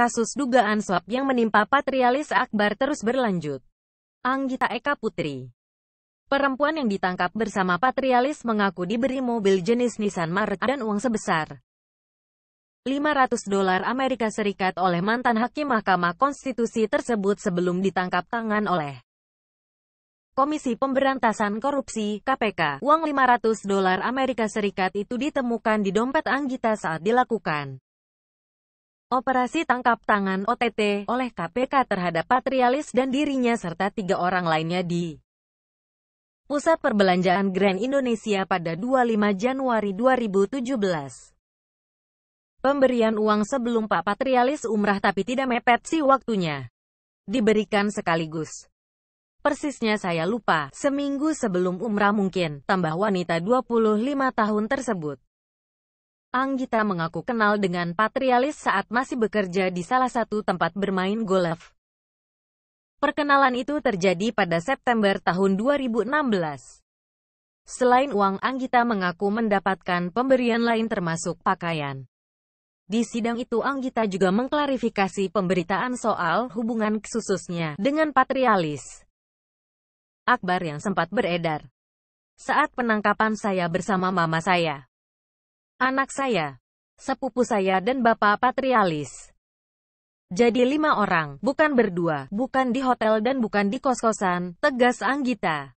Kasus dugaan suap yang menimpa Patrialis Akbar terus berlanjut. Anggita Eka Putri Perempuan yang ditangkap bersama Patrialis mengaku diberi mobil jenis Nissan March dan uang sebesar 500 dolar Amerika Serikat oleh mantan hakim Mahkamah Konstitusi tersebut sebelum ditangkap tangan oleh Komisi Pemberantasan Korupsi (KPK). Uang 500 dolar Amerika Serikat itu ditemukan di dompet Anggita saat dilakukan Operasi tangkap tangan OTT oleh KPK terhadap Patrialis dan dirinya serta tiga orang lainnya di Pusat Perbelanjaan Grand Indonesia pada 25 Januari 2017. Pemberian uang sebelum Pak Patrialis umrah tapi tidak mepet si waktunya. Diberikan sekaligus. Persisnya saya lupa, seminggu sebelum umrah mungkin, tambah wanita 25 tahun tersebut. Anggita mengaku kenal dengan Patrialis saat masih bekerja di salah satu tempat bermain golf. Perkenalan itu terjadi pada September tahun 2016. Selain uang, Anggita mengaku mendapatkan pemberian lain termasuk pakaian. Di sidang itu Anggita juga mengklarifikasi pemberitaan soal hubungan khususnya dengan Patrialis. Akbar yang sempat beredar. Saat penangkapan saya bersama mama saya anak saya, sepupu saya dan bapak patrialis. Jadi lima orang, bukan berdua, bukan di hotel dan bukan di kos-kosan, tegas Anggita.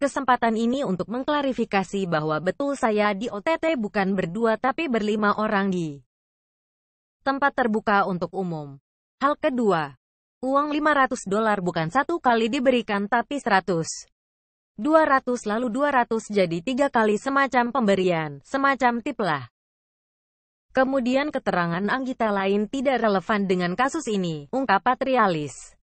Kesempatan ini untuk mengklarifikasi bahwa betul saya di OTT bukan berdua tapi berlima orang di tempat terbuka untuk umum. Hal kedua, uang 500 dolar bukan satu kali diberikan tapi 100 200 lalu 200 jadi tiga kali semacam pemberian, semacam tip lah. Kemudian keterangan Anggita lain tidak relevan dengan kasus ini, ungkap Patrialis.